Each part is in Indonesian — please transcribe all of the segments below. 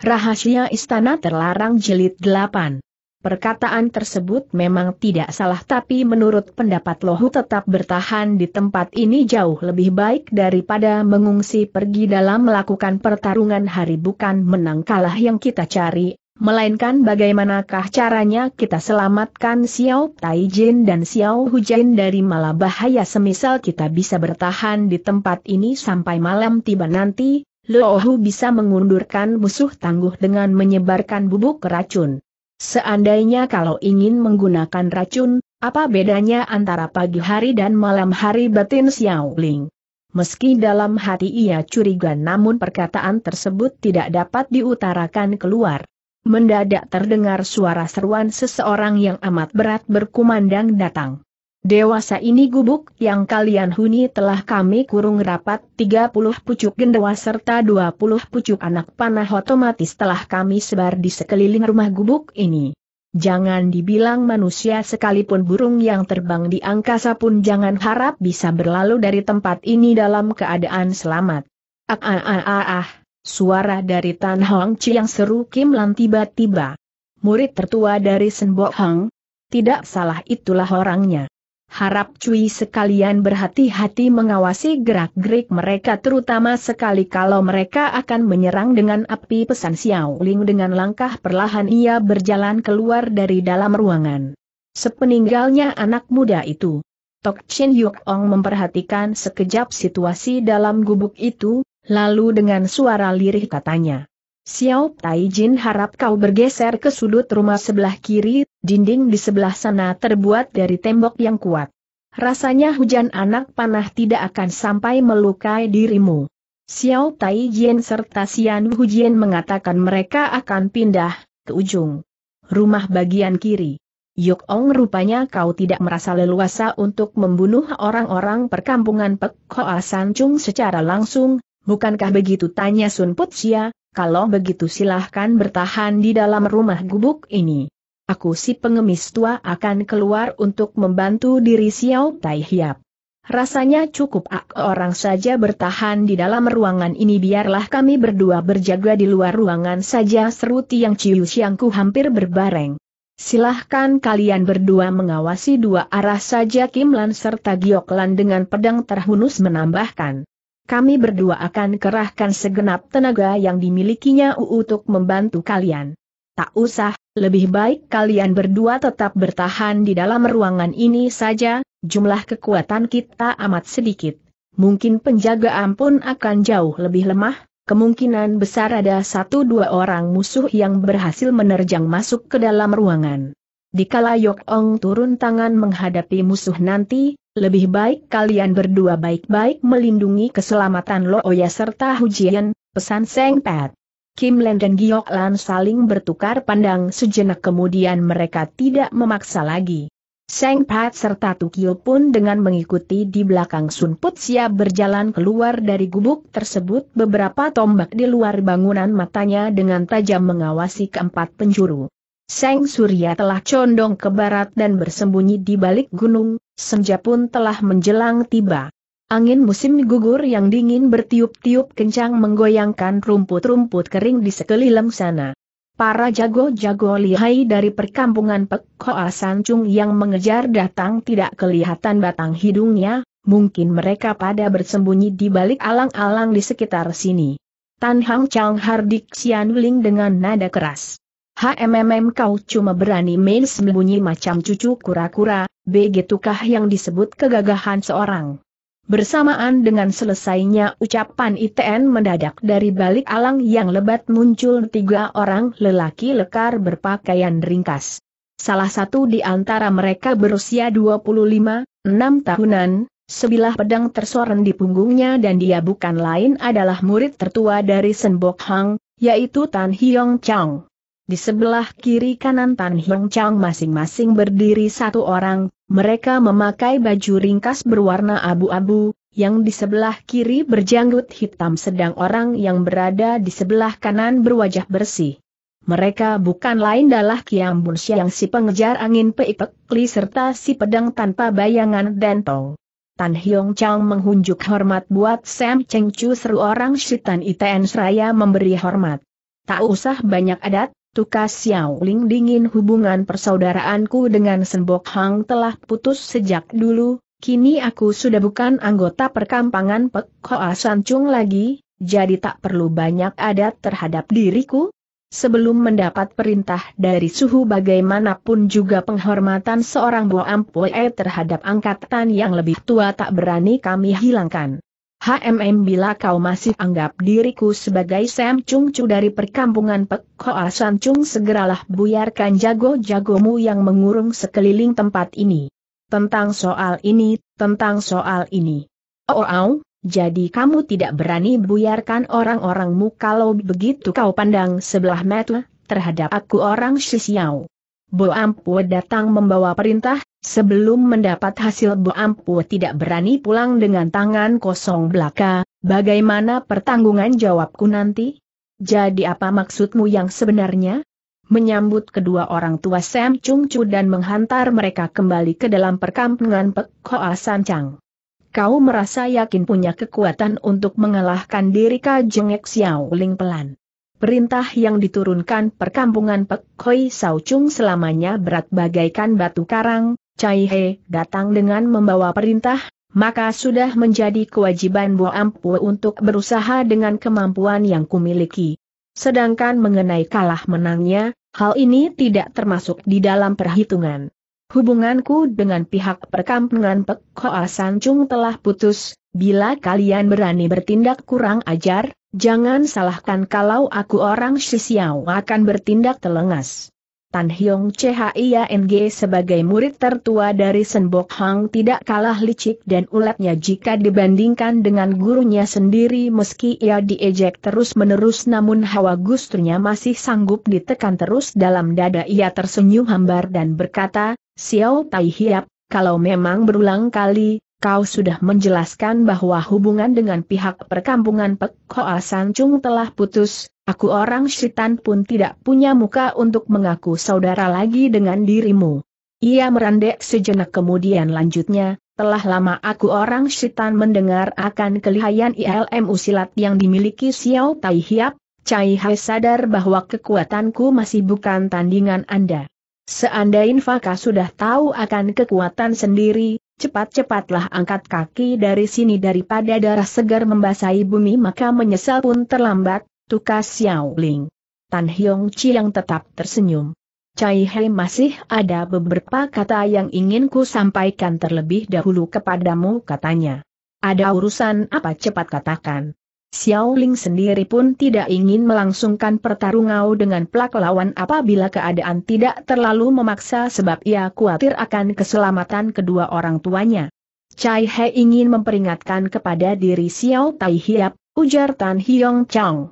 Rahasia Istana Terlarang Jilid 8 Perkataan tersebut memang tidak salah tapi menurut pendapat Lohu tetap bertahan di tempat ini jauh lebih baik daripada mengungsi pergi dalam melakukan pertarungan hari bukan menang kalah yang kita cari, melainkan bagaimanakah caranya kita selamatkan Xiao Taijin dan Xiao Hujain dari malah bahaya semisal kita bisa bertahan di tempat ini sampai malam tiba nanti, Luohu bisa mengundurkan musuh tangguh dengan menyebarkan bubuk racun. Seandainya kalau ingin menggunakan racun, apa bedanya antara pagi hari dan malam hari batin Xiaoling? Meski dalam hati ia curiga namun perkataan tersebut tidak dapat diutarakan keluar. Mendadak terdengar suara seruan seseorang yang amat berat berkumandang datang. Dewasa ini gubuk yang kalian huni telah kami kurung rapat 30 pucuk gendewa serta 20 pucuk anak panah otomatis telah kami sebar di sekeliling rumah gubuk ini. Jangan dibilang manusia sekalipun burung yang terbang di angkasa pun jangan harap bisa berlalu dari tempat ini dalam keadaan selamat. Ah ah ah ah, ah. suara dari Tan Hong Chi yang seru Kim Lan tiba-tiba. Murid tertua dari Senbok Hang? Tidak salah itulah orangnya. Harap cuy sekalian berhati-hati mengawasi gerak-gerik mereka terutama sekali kalau mereka akan menyerang dengan api pesan Xiao Ling dengan langkah perlahan ia berjalan keluar dari dalam ruangan. Sepeninggalnya anak muda itu. Tok Chin Yuk Ong memperhatikan sekejap situasi dalam gubuk itu, lalu dengan suara lirih katanya. Xiao Taijin harap kau bergeser ke sudut rumah sebelah kiri, dinding di sebelah sana terbuat dari tembok yang kuat. Rasanya hujan anak panah tidak akan sampai melukai dirimu. Xiao Taijin serta Xian Hu mengatakan mereka akan pindah ke ujung rumah bagian kiri. Yuk Ong rupanya kau tidak merasa leluasa untuk membunuh orang-orang perkampungan Pek Hoa San Chung secara langsung, bukankah begitu tanya Sun Putsia, kalau begitu silahkan bertahan di dalam rumah gubuk ini. Aku si pengemis tua akan keluar untuk membantu diri Xiao Tai Hiap. Rasanya cukup ak orang saja bertahan di dalam ruangan ini biarlah kami berdua berjaga di luar ruangan saja seru tiang ciu siangku hampir berbareng. Silahkan kalian berdua mengawasi dua arah saja Kim Lan serta Giok Lan dengan pedang terhunus menambahkan kami berdua akan kerahkan segenap tenaga yang dimilikinya untuk membantu kalian. Tak usah, lebih baik kalian berdua tetap bertahan di dalam ruangan ini saja, jumlah kekuatan kita amat sedikit. Mungkin penjagaan pun akan jauh lebih lemah, kemungkinan besar ada satu dua orang musuh yang berhasil menerjang masuk ke dalam ruangan. Dikala Yok Ong turun tangan menghadapi musuh nanti, lebih baik kalian berdua baik-baik melindungi keselamatan Looya serta Hujian, pesan Seng Pat. Kim Len dan Giok Lan saling bertukar pandang sejenak kemudian mereka tidak memaksa lagi. Seng Pat serta Tukio pun dengan mengikuti di belakang Sun Put siap berjalan keluar dari gubuk tersebut beberapa tombak di luar bangunan matanya dengan tajam mengawasi keempat penjuru. Seng Surya telah condong ke barat dan bersembunyi di balik gunung, senja pun telah menjelang tiba. Angin musim gugur yang dingin bertiup-tiup kencang menggoyangkan rumput-rumput kering di sekeliling sana. Para jago-jago lihai dari perkampungan Pekoa Sancung yang mengejar datang tidak kelihatan batang hidungnya, mungkin mereka pada bersembunyi di balik alang-alang di sekitar sini. Tan Hang Chang Hardik Xian Wling dengan nada keras. HMMM kau cuma berani main sembunyi macam cucu kura-kura, begitukah yang disebut kegagahan seorang. Bersamaan dengan selesainya ucapan ITN mendadak dari balik alang yang lebat muncul tiga orang lelaki lekar berpakaian ringkas. Salah satu di antara mereka berusia 25, 6 tahunan, sebilah pedang tersoren di punggungnya dan dia bukan lain adalah murid tertua dari Senbok Hang, yaitu Tan Hyong Chang. Di sebelah kiri kanan Tan Hiong Chang masing-masing berdiri satu orang, mereka memakai baju ringkas berwarna abu-abu, yang di sebelah kiri berjanggut hitam sedang orang yang berada di sebelah kanan berwajah bersih. Mereka bukan lain adalah Kiam Bun Siang si pengejar angin Peipek Li serta si pedang tanpa bayangan Dentong. Tan Hiong Chang menghunjuk hormat buat Sam Cheng Chu seru orang Shitan Iten Seraya memberi hormat. Tak usah banyak adat, Tukas Xiao Ling dingin hubungan persaudaraanku dengan Senbok Hang telah putus sejak dulu, kini aku sudah bukan anggota perkampangan Pek Hoa Sancung lagi, jadi tak perlu banyak adat terhadap diriku. Sebelum mendapat perintah dari suhu bagaimanapun juga penghormatan seorang Bo Boampoe terhadap angkatan yang lebih tua tak berani kami hilangkan. HMM bila kau masih anggap diriku sebagai Sam Chung Chu dari perkampungan Pek Hoa San Chung segeralah buyarkan jago-jagomu yang mengurung sekeliling tempat ini. Tentang soal ini, tentang soal ini. Oh, oh, oh jadi kamu tidak berani buyarkan orang-orangmu kalau begitu kau pandang sebelah mata terhadap aku orang Shisiao. Bo Ampua datang membawa perintah, Sebelum mendapat hasil Boampu tidak berani pulang dengan tangan kosong belaka, bagaimana pertanggungan jawabku nanti? Jadi apa maksudmu yang sebenarnya? Menyambut kedua orang tua Sam Chung Chu dan menghantar mereka kembali ke dalam perkampungan Pek Hoa San Chang. Kau merasa yakin punya kekuatan untuk mengalahkan diri Kajengek Xiao Ling pelan. Perintah yang diturunkan perkampungan Pek Hoi Chung selamanya berat bagaikan batu karang, Cai He datang dengan membawa perintah, maka sudah menjadi kewajiban Bu Ampu untuk berusaha dengan kemampuan yang kumiliki. Sedangkan mengenai kalah menangnya, hal ini tidak termasuk di dalam perhitungan. Hubunganku dengan pihak perkampungan Pekhoa Sancung telah putus, bila kalian berani bertindak kurang ajar, jangan salahkan kalau aku orang Shisiao akan bertindak telengas. Tan Hyong Chiang ya sebagai murid tertua dari Senbok Hang tidak kalah licik dan ulatnya jika dibandingkan dengan gurunya sendiri meski ia diejek terus-menerus namun hawa gusturnya masih sanggup ditekan terus dalam dada ia tersenyum hambar dan berkata, Xiao Tai Hiap, kalau memang berulang kali, kau sudah menjelaskan bahwa hubungan dengan pihak perkampungan Pek Hoa San Chung telah putus, Aku orang syaitan pun tidak punya muka untuk mengaku saudara lagi dengan dirimu. Ia merendek sejenak kemudian lanjutnya, telah lama aku orang syaitan mendengar akan kelihayan ilmu silat yang dimiliki Xiao Tai Hiap, Cai Hai sadar bahwa kekuatanku masih bukan tandingan Anda. Seandainya Faka sudah tahu akan kekuatan sendiri, cepat-cepatlah angkat kaki dari sini daripada darah segar membasahi bumi maka menyesal pun terlambat, Tukas Xiao Ling. Tan Hiong Chiang tetap tersenyum. Cai Hei masih ada beberapa kata yang ingin ku sampaikan terlebih dahulu kepadamu katanya. Ada urusan apa cepat katakan. Xiao Ling sendiri pun tidak ingin melangsungkan pertarungau dengan pelak lawan apabila keadaan tidak terlalu memaksa sebab ia khawatir akan keselamatan kedua orang tuanya. Cai He ingin memperingatkan kepada diri Xiao Tai Hiap, ujar Tan Hiong Chang.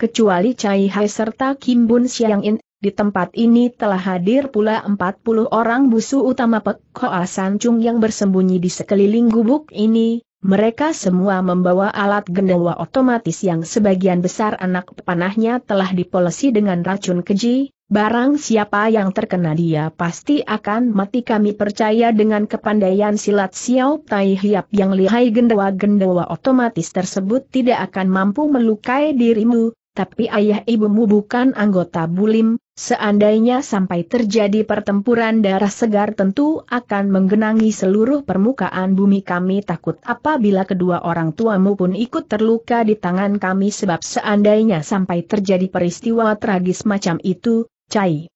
Kecuali Chai Hai serta Kim Bun Siang In, di tempat ini telah hadir pula 40 orang busu utama Pek Hoa Sancung yang bersembunyi di sekeliling gubuk ini, mereka semua membawa alat gendawa otomatis yang sebagian besar anak panahnya telah dipolesi dengan racun keji, barang siapa yang terkena dia pasti akan mati kami percaya dengan kepandaian silat Xiao Tai Hiap yang lihai gendawa-gendawa otomatis tersebut tidak akan mampu melukai dirimu, tapi ayah ibumu bukan anggota Bulim, seandainya sampai terjadi pertempuran darah segar tentu akan menggenangi seluruh permukaan bumi kami takut apabila kedua orang tuamu pun ikut terluka di tangan kami sebab seandainya sampai terjadi peristiwa tragis macam itu, Cai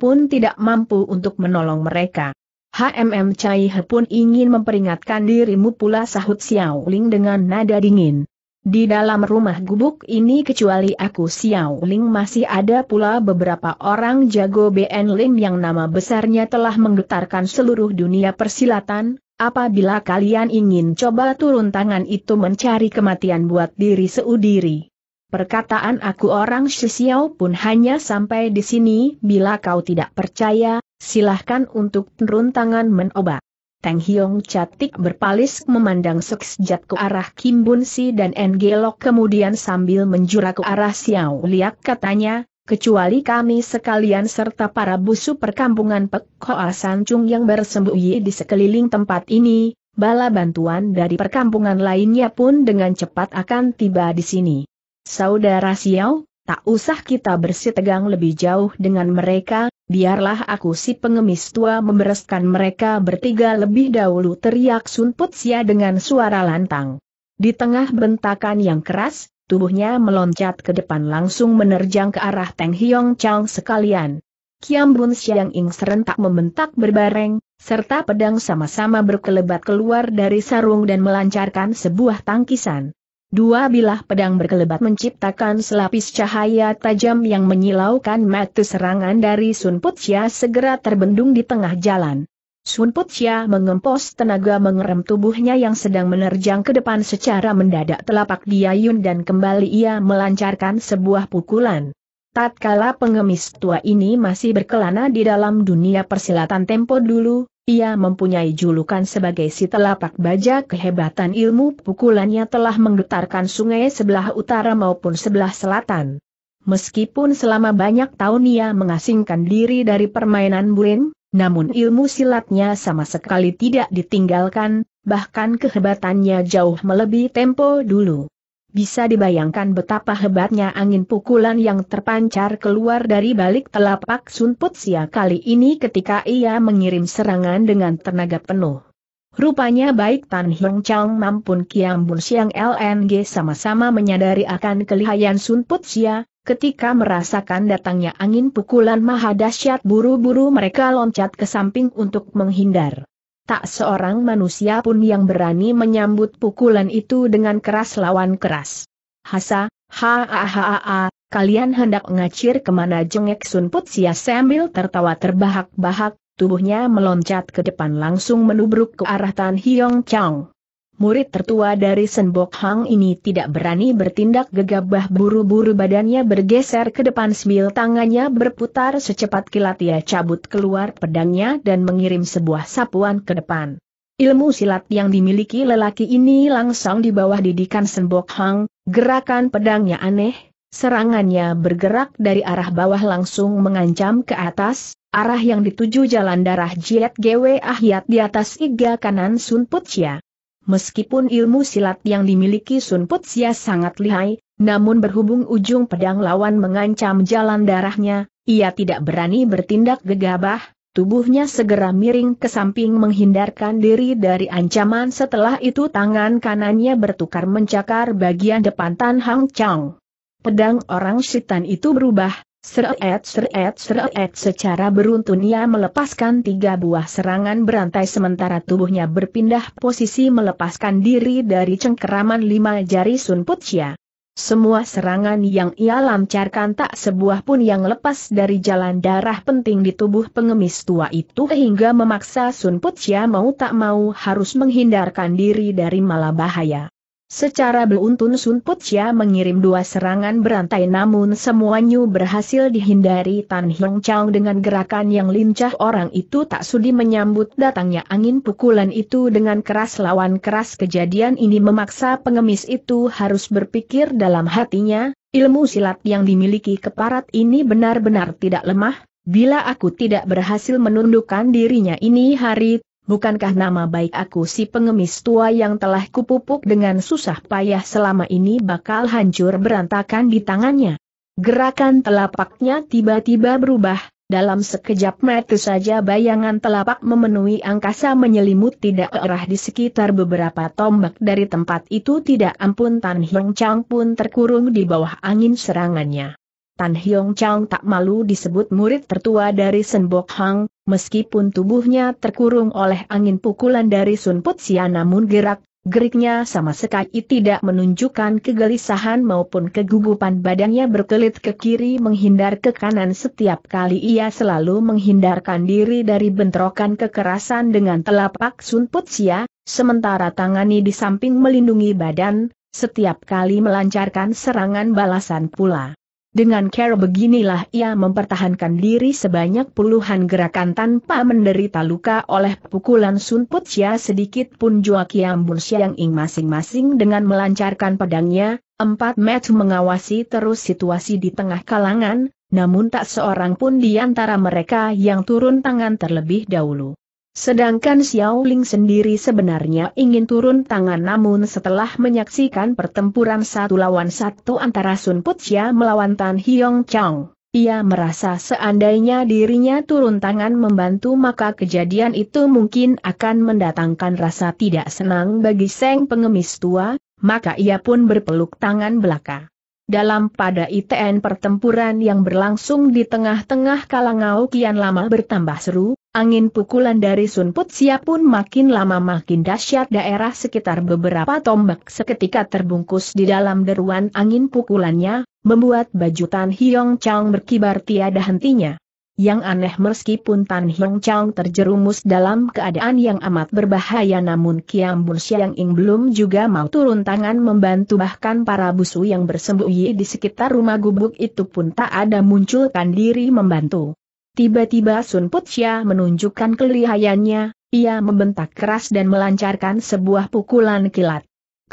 pun tidak mampu untuk menolong mereka. HMM Cai pun ingin memperingatkan dirimu pula sahut Xiao Ling dengan nada dingin. Di dalam rumah gubuk ini kecuali aku Xiao Ling masih ada pula beberapa orang jago BN Lin yang nama besarnya telah menggetarkan seluruh dunia persilatan, apabila kalian ingin coba turun tangan itu mencari kematian buat diri seudiri. Perkataan aku orang Xiao pun hanya sampai di sini bila kau tidak percaya, silahkan untuk turun tangan menobat. Tang Hiong Catik berpalis memandang sekejap ke arah Kim Bun Si dan Engelok kemudian sambil menjura ke arah Xiao Liak katanya, kecuali kami sekalian serta para busu perkampungan Pek Hoa Sancung yang bersembunyi di sekeliling tempat ini, bala bantuan dari perkampungan lainnya pun dengan cepat akan tiba di sini. Saudara Xiao, tak usah kita bersitegang lebih jauh dengan mereka, Biarlah aku si pengemis tua membereskan mereka bertiga lebih dahulu teriak Sun Putsia dengan suara lantang. Di tengah bentakan yang keras, tubuhnya meloncat ke depan langsung menerjang ke arah Teng Hiong Chang sekalian. Kiam Bun Siang Ing serentak membentak berbareng, serta pedang sama-sama berkelebat keluar dari sarung dan melancarkan sebuah tangkisan. Dua bilah pedang berkelebat menciptakan selapis cahaya tajam yang menyilaukan mata serangan dari Sun Putsia segera terbendung di tengah jalan. Sun Putsia mengempos tenaga mengerem tubuhnya yang sedang menerjang ke depan secara mendadak telapak diayun dan kembali ia melancarkan sebuah pukulan. Tatkala pengemis tua ini masih berkelana di dalam dunia persilatan tempo dulu, ia mempunyai julukan sebagai si telapak baja kehebatan ilmu pukulannya telah menggetarkan sungai sebelah utara maupun sebelah selatan. Meskipun selama banyak tahun ia mengasingkan diri dari permainan buin, namun ilmu silatnya sama sekali tidak ditinggalkan, bahkan kehebatannya jauh melebihi tempo dulu. Bisa dibayangkan betapa hebatnya angin pukulan yang terpancar keluar dari balik telapak Sun Putsia kali ini ketika ia mengirim serangan dengan tenaga penuh. Rupanya baik Tan Hiong Chang maupun Kiam Bun Siang LNG sama-sama menyadari akan kelihayan Sun Putsia, ketika merasakan datangnya angin pukulan maha dahsyat buru-buru mereka loncat ke samping untuk menghindar tak seorang manusia pun yang berani menyambut pukulan itu dengan keras lawan keras. Hasa, ha ha ha ha, kalian hendak ngacir kemana jengek sunput Putsia sambil tertawa terbahak-bahak, tubuhnya meloncat ke depan langsung menubruk ke arah Tan Hiong Chang murid tertua dari Senbok Hang ini tidak berani bertindak gegabah buru-buru badannya bergeser ke depan sambil tangannya berputar secepat kilat ia cabut keluar pedangnya dan mengirim sebuah sapuan ke depan. Ilmu silat yang dimiliki lelaki ini langsung di bawah didikan Senbok Hang, gerakan pedangnya aneh, serangannya bergerak dari arah bawah langsung mengancam ke atas, arah yang dituju jalan darah Jiet Gwe Ahyat di atas iga kanan Sun Putsia. Meskipun ilmu silat yang dimiliki Sun Putsia sangat lihai, namun berhubung ujung pedang lawan mengancam jalan darahnya, ia tidak berani bertindak gegabah, tubuhnya segera miring ke samping menghindarkan diri dari ancaman setelah itu tangan kanannya bertukar mencakar bagian depan Tan Hang Chang. Pedang orang sitan itu berubah, Seret seret seret secara beruntun ia melepaskan tiga buah serangan berantai sementara tubuhnya berpindah posisi melepaskan diri dari cengkeraman lima jari Sun Putsia. Semua serangan yang ia lancarkan tak sebuah pun yang lepas dari jalan darah penting di tubuh pengemis tua itu hingga memaksa Sun Putsia mau tak mau harus menghindarkan diri dari malah bahaya. Secara beruntun Sun Putia mengirim dua serangan berantai namun semuanya berhasil dihindari Tan Hiong Chang dengan gerakan yang lincah orang itu tak sudi menyambut datangnya angin pukulan itu dengan keras lawan keras kejadian ini memaksa pengemis itu harus berpikir dalam hatinya, ilmu silat yang dimiliki keparat ini benar-benar tidak lemah, bila aku tidak berhasil menundukkan dirinya ini hari bukankah nama baik aku si pengemis tua yang telah kupupuk dengan susah payah selama ini bakal hancur berantakan di tangannya? Gerakan telapaknya tiba-tiba berubah, dalam sekejap mata saja bayangan telapak memenuhi angkasa menyelimut tidak arah di sekitar beberapa tombak dari tempat itu tidak ampun Tan Hiong Chang pun terkurung di bawah angin serangannya. Tan Hyong Chang tak malu disebut murid tertua dari Sen Bok Hang, meskipun tubuhnya terkurung oleh angin pukulan dari Sun Put Sia namun gerak, geriknya sama sekali tidak menunjukkan kegelisahan maupun kegugupan badannya berkelit ke kiri menghindar ke kanan setiap kali ia selalu menghindarkan diri dari bentrokan kekerasan dengan telapak Sun Put Sia, sementara tangani di samping melindungi badan, setiap kali melancarkan serangan balasan pula. Dengan cara beginilah ia mempertahankan diri sebanyak puluhan gerakan tanpa menderita luka oleh pukulan Sun Putsia sedikit pun Jua Kiam Bun Siang Ing masing-masing dengan melancarkan pedangnya, empat match mengawasi terus situasi di tengah kalangan, namun tak seorang pun di antara mereka yang turun tangan terlebih dahulu. Sedangkan Xiao Ling sendiri sebenarnya ingin turun tangan namun setelah menyaksikan pertempuran satu lawan satu antara Sun Putia melawan Tan Hiong Chang, ia merasa seandainya dirinya turun tangan membantu maka kejadian itu mungkin akan mendatangkan rasa tidak senang bagi Seng pengemis tua, maka ia pun berpeluk tangan belaka. Dalam pada ITN pertempuran yang berlangsung di tengah-tengah Kalangau kian lama bertambah seru, angin pukulan dari Sunput siap pun makin lama makin dahsyat daerah sekitar beberapa tombak seketika terbungkus di dalam deruan angin pukulannya, membuat bajutan hiong Chang berkibar tiada hentinya. Yang aneh meskipun Tan Hong Chang terjerumus dalam keadaan yang amat berbahaya namun Kiam Bun Siang Ing belum juga mau turun tangan membantu bahkan para busu yang bersembunyi di sekitar rumah gubuk itu pun tak ada munculkan diri membantu. Tiba-tiba Sun Sia menunjukkan kelihayannya, ia membentak keras dan melancarkan sebuah pukulan kilat.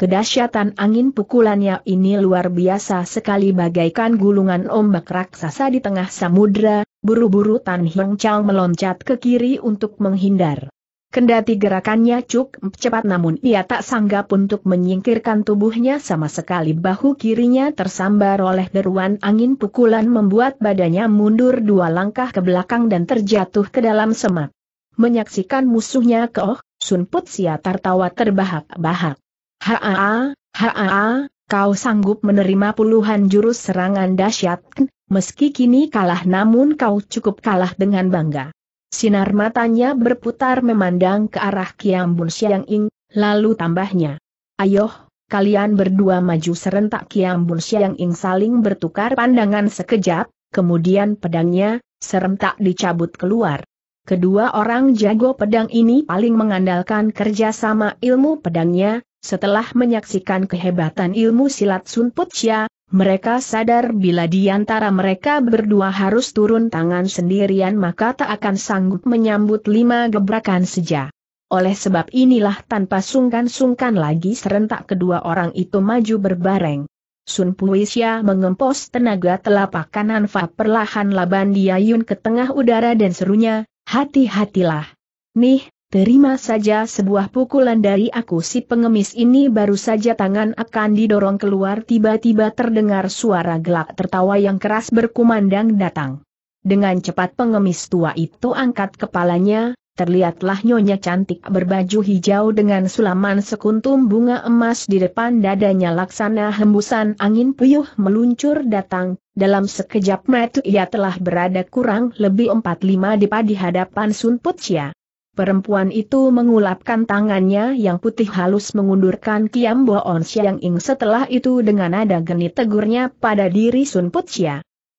Kedahsyatan angin pukulannya ini luar biasa sekali bagaikan gulungan ombak raksasa di tengah samudra, buru-buru Tan Hong Chao meloncat ke kiri untuk menghindar. Kendati gerakannya cukup cepat namun ia tak sanggup untuk menyingkirkan tubuhnya sama sekali bahu kirinya tersambar oleh deruan angin pukulan membuat badannya mundur dua langkah ke belakang dan terjatuh ke dalam semak. Menyaksikan musuhnya keoh, Sun Put Sia tertawa terbahak-bahak. Haa, haa, kau sanggup menerima puluhan jurus serangan dahsyat, meski kini kalah namun kau cukup kalah dengan bangga. Sinar matanya berputar memandang ke arah Kiam Bun Siang Ing, lalu tambahnya. Ayoh, kalian berdua maju serentak Kiam Bun Siang Ing saling bertukar pandangan sekejap, kemudian pedangnya, serentak dicabut keluar. Kedua orang jago pedang ini paling mengandalkan kerjasama ilmu pedangnya, setelah menyaksikan kehebatan ilmu silat Sun Chia, mereka sadar bila di antara mereka berdua harus turun tangan sendirian maka tak akan sanggup menyambut lima gebrakan seja. Oleh sebab inilah tanpa sungkan-sungkan lagi serentak kedua orang itu maju berbareng. Sun Puisya mengempos tenaga telapak kanan Fa perlahan laban diayun ke tengah udara dan serunya, hati-hatilah. Nih, Terima saja sebuah pukulan dari aku si pengemis ini baru saja tangan akan didorong keluar tiba-tiba terdengar suara gelak tertawa yang keras berkumandang datang. Dengan cepat pengemis tua itu angkat kepalanya, terlihatlah nyonya cantik berbaju hijau dengan sulaman sekuntum bunga emas di depan dadanya laksana hembusan angin puyuh meluncur datang, dalam sekejap mata ia telah berada kurang lebih 45 depa di hadapan Sun Putsia. Perempuan itu mengulapkan tangannya yang putih halus mengundurkan Kiam Bo On Siang Ing setelah itu dengan nada genit tegurnya pada diri Sun Put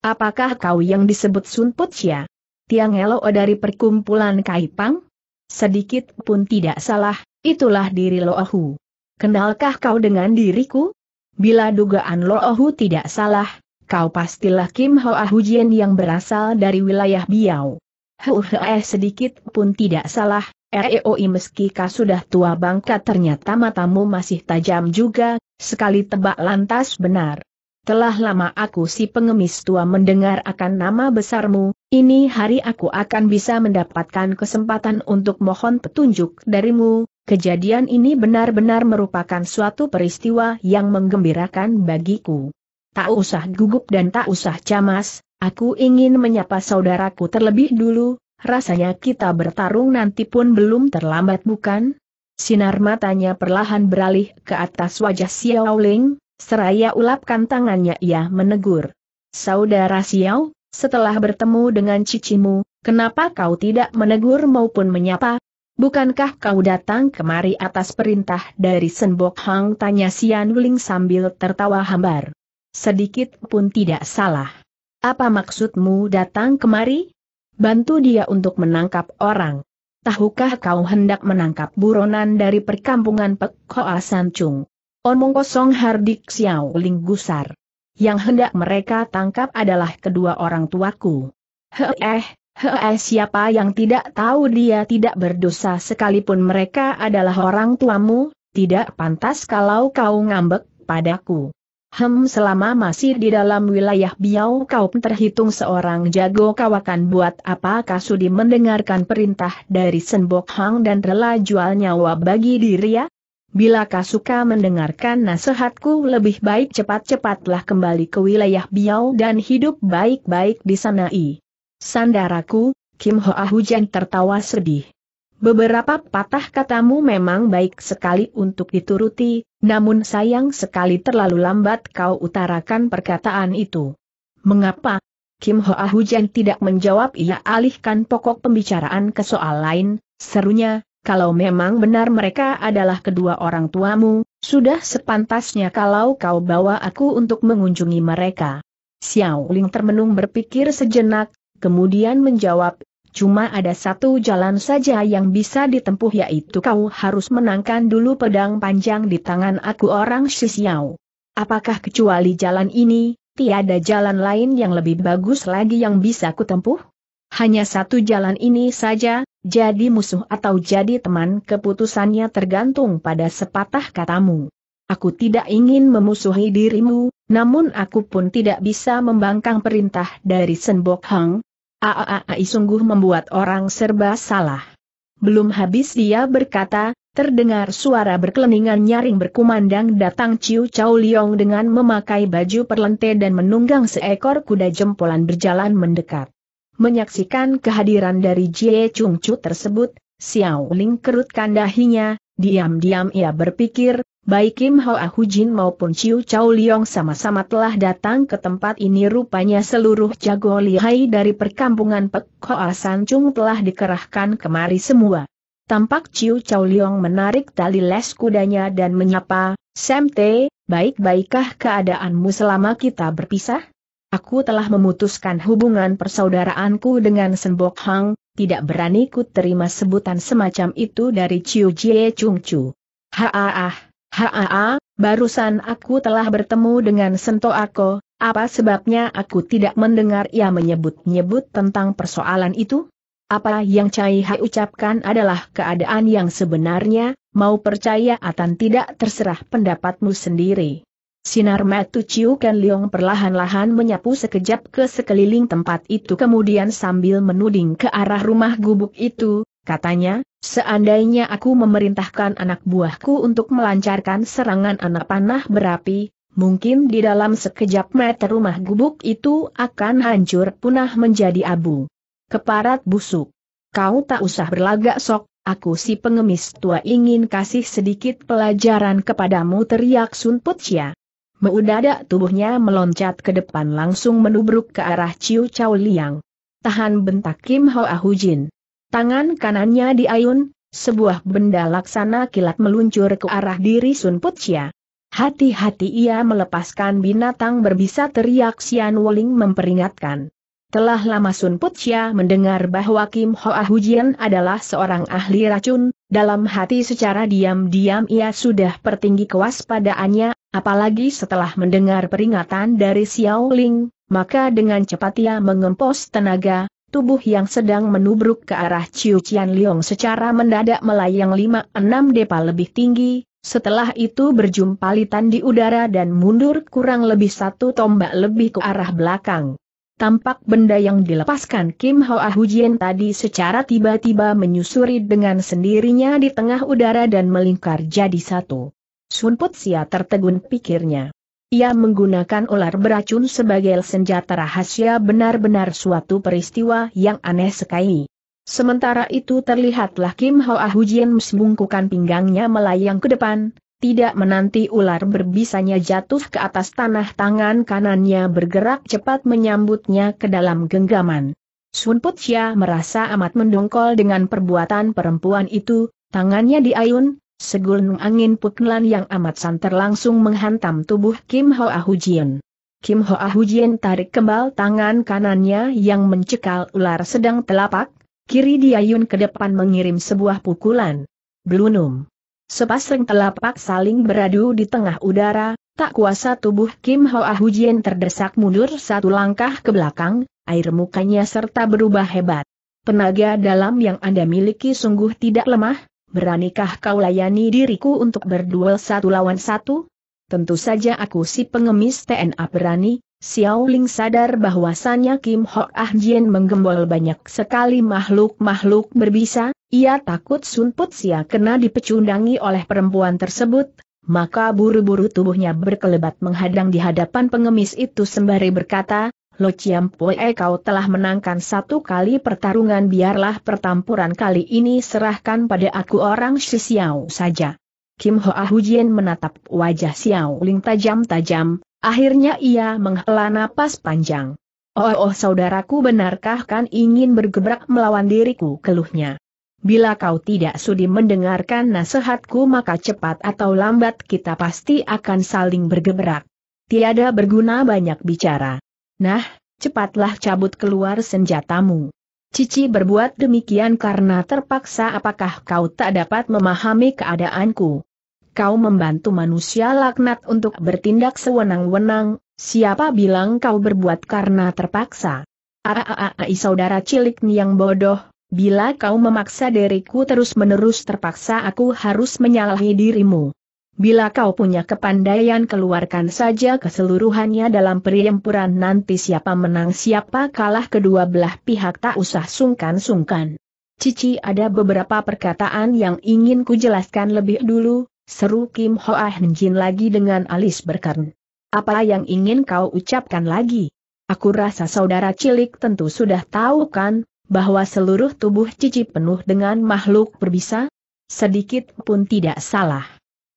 Apakah kau yang disebut Sun Put Tiang Elo dari perkumpulan Kaipang? Sedikit pun tidak salah, itulah diri Loahu. Kenalkah kau dengan diriku? Bila dugaan Loahu tidak salah, kau pastilah Kim Hoa Hujian yang berasal dari wilayah Biao. Uh, eh sedikit pun tidak salah, Reoi meski kau sudah tua bangka ternyata matamu masih tajam juga, sekali tebak lantas benar. Telah lama aku si pengemis tua mendengar akan nama besarmu, ini hari aku akan bisa mendapatkan kesempatan untuk mohon petunjuk darimu, kejadian ini benar-benar merupakan suatu peristiwa yang menggembirakan bagiku. Tak usah gugup dan tak usah camas, Aku ingin menyapa saudaraku terlebih dulu, rasanya kita bertarung nanti pun belum terlambat bukan? Sinar matanya perlahan beralih ke atas wajah Xiao Ling, seraya ulapkan tangannya ia menegur. Saudara Xiao, setelah bertemu dengan cicimu, kenapa kau tidak menegur maupun menyapa? Bukankah kau datang kemari atas perintah dari Senbok Hang? Tanya Sian Ling sambil tertawa hambar. Sedikit pun tidak salah. Apa maksudmu datang kemari? Bantu dia untuk menangkap orang. Tahukah kau hendak menangkap buronan dari perkampungan Pekhoa Asancung? Sancung? Omong kosong Hardik Xiao Ling Gusar. Yang hendak mereka tangkap adalah kedua orang tuaku. He eh, eh, siapa yang tidak tahu dia tidak berdosa sekalipun mereka adalah orang tuamu, tidak pantas kalau kau ngambek padaku. Hem selama masih di dalam wilayah Biau kau terhitung seorang jago kawakan buat apa Kasudi mendengarkan perintah dari Senbok Hang dan rela jual nyawa bagi diri ya? Bila kau mendengarkan nasihatku lebih baik cepat-cepatlah kembali ke wilayah Biau dan hidup baik-baik di sana i. Sandaraku, Kim Hoa Hujan tertawa sedih. Beberapa patah katamu memang baik sekali untuk dituruti, namun sayang sekali terlalu lambat kau utarakan perkataan itu. Mengapa? Kim Ho Hoa Hujan tidak menjawab ia alihkan pokok pembicaraan ke soal lain, serunya, kalau memang benar mereka adalah kedua orang tuamu, sudah sepantasnya kalau kau bawa aku untuk mengunjungi mereka. Xiao Ling termenung berpikir sejenak, kemudian menjawab, Cuma ada satu jalan saja yang bisa ditempuh yaitu kau harus menangkan dulu pedang panjang di tangan aku orang Sisiau. Apakah kecuali jalan ini, tiada jalan lain yang lebih bagus lagi yang bisa kutempuh? Hanya satu jalan ini saja, jadi musuh atau jadi teman keputusannya tergantung pada sepatah katamu. Aku tidak ingin memusuhi dirimu, namun aku pun tidak bisa membangkang perintah dari Senbok Hang, Aaai sungguh membuat orang serba salah. Belum habis dia berkata, terdengar suara berkeleningan nyaring berkumandang datang Ciu Chau Liong dengan memakai baju perlente dan menunggang seekor kuda jempolan berjalan mendekat. Menyaksikan kehadiran dari Jie Chung Chu tersebut, Xiao Ling kerutkan dahinya, diam-diam ia berpikir, Baik Kim Hoa Hujin maupun Chiu Chau Liong sama-sama telah datang ke tempat ini rupanya seluruh jago lihai dari perkampungan Pek Hoa Chung telah dikerahkan kemari semua. Tampak Chiu Chau Liong menarik tali les kudanya dan menyapa, Sam T, baik-baikkah keadaanmu selama kita berpisah? Aku telah memutuskan hubungan persaudaraanku dengan Senbok Hang, tidak berani ku terima sebutan semacam itu dari Chiu Jie Chung Chu. Ha -ha. Haa, barusan aku telah bertemu dengan Sento Ako, apa sebabnya aku tidak mendengar ia menyebut-nyebut tentang persoalan itu? Apa yang Cai Hai ucapkan adalah keadaan yang sebenarnya, mau percaya atau tidak terserah pendapatmu sendiri. Sinar matu Chiu Ken Leong perlahan-lahan menyapu sekejap ke sekeliling tempat itu kemudian sambil menuding ke arah rumah gubuk itu, Katanya, seandainya aku memerintahkan anak buahku untuk melancarkan serangan anak panah berapi, mungkin di dalam sekejap meter rumah gubuk itu akan hancur punah menjadi abu. Keparat busuk. Kau tak usah berlagak sok, aku si pengemis tua ingin kasih sedikit pelajaran kepadamu teriak Sun Putsia. Meudadak tubuhnya meloncat ke depan langsung menubruk ke arah Ciu Chow Liang. Tahan bentak Kim Hoa Hujin. Tangan kanannya diayun, sebuah benda laksana kilat meluncur ke arah diri Sun Putia. Hati-hati ia melepaskan binatang berbisa teriak Sian Wuling memperingatkan. Telah lama Sun Putia mendengar bahwa Kim Hoa Hujian adalah seorang ahli racun, dalam hati secara diam-diam ia sudah pertinggi kewaspadaannya, apalagi setelah mendengar peringatan dari Xiao Ling, maka dengan cepat ia mengempos tenaga, tubuh yang sedang menubruk ke arah Ciu Qian Liong secara mendadak melayang 5-6 depa lebih tinggi, setelah itu berjumpa litan di udara dan mundur kurang lebih satu tombak lebih ke arah belakang. Tampak benda yang dilepaskan Kim Hoa Hujian tadi secara tiba-tiba menyusuri dengan sendirinya di tengah udara dan melingkar jadi satu. Sun Sia tertegun pikirnya. Ia menggunakan ular beracun sebagai senjata rahasia benar-benar suatu peristiwa yang aneh sekali. Sementara itu terlihatlah Kim Ah Hujian membungkukan pinggangnya melayang ke depan, tidak menanti ular berbisanya jatuh ke atas tanah tangan kanannya bergerak cepat menyambutnya ke dalam genggaman. Sun Putia merasa amat mendongkol dengan perbuatan perempuan itu, tangannya diayun, Segulung angin pukulan yang amat santer langsung menghantam tubuh Kim Ho Hujian. Kim Ho Hujian tarik kembal tangan kanannya yang mencekal ular sedang telapak, kiri diayun ke depan mengirim sebuah pukulan. Blunum. Sepasang telapak saling beradu di tengah udara, tak kuasa tubuh Kim Ho Hujian terdesak mundur satu langkah ke belakang, air mukanya serta berubah hebat. Penaga dalam yang Anda miliki sungguh tidak lemah, beranikah kau layani diriku untuk berduel satu lawan satu? Tentu saja aku si pengemis TNA berani, Xiao Ling sadar bahwasannya Kim Ho Ah Jien menggembol banyak sekali makhluk-makhluk berbisa, ia takut Sun Put Sia kena dipecundangi oleh perempuan tersebut, maka buru-buru tubuhnya berkelebat menghadang di hadapan pengemis itu sembari berkata, Lo Chiam Pue kau telah menangkan satu kali pertarungan biarlah pertempuran kali ini serahkan pada aku orang Shi Xiao saja. Kim Hoa Hujian menatap wajah Xiao Ling tajam-tajam, akhirnya ia menghela napas panjang. Oh, oh saudaraku benarkah kan ingin bergebrak melawan diriku keluhnya. Bila kau tidak sudi mendengarkan nasihatku maka cepat atau lambat kita pasti akan saling bergebrak. Tiada berguna banyak bicara. Nah, cepatlah cabut keluar senjatamu. Cici berbuat demikian karena terpaksa apakah kau tak dapat memahami keadaanku. Kau membantu manusia laknat untuk bertindak sewenang-wenang, siapa bilang kau berbuat karena terpaksa. Aaai saudara cilik yang bodoh, bila kau memaksa diriku terus-menerus terpaksa aku harus menyalahi dirimu. Bila kau punya kepandaian keluarkan saja keseluruhannya dalam periempuran nanti siapa menang siapa kalah kedua belah pihak tak usah sungkan-sungkan. Cici ada beberapa perkataan yang ingin ku jelaskan lebih dulu, seru Kim Hoa Jin lagi dengan alis berkern. Apa yang ingin kau ucapkan lagi? Aku rasa saudara cilik tentu sudah tahu kan, bahwa seluruh tubuh Cici penuh dengan makhluk berbisa? Sedikit pun tidak salah.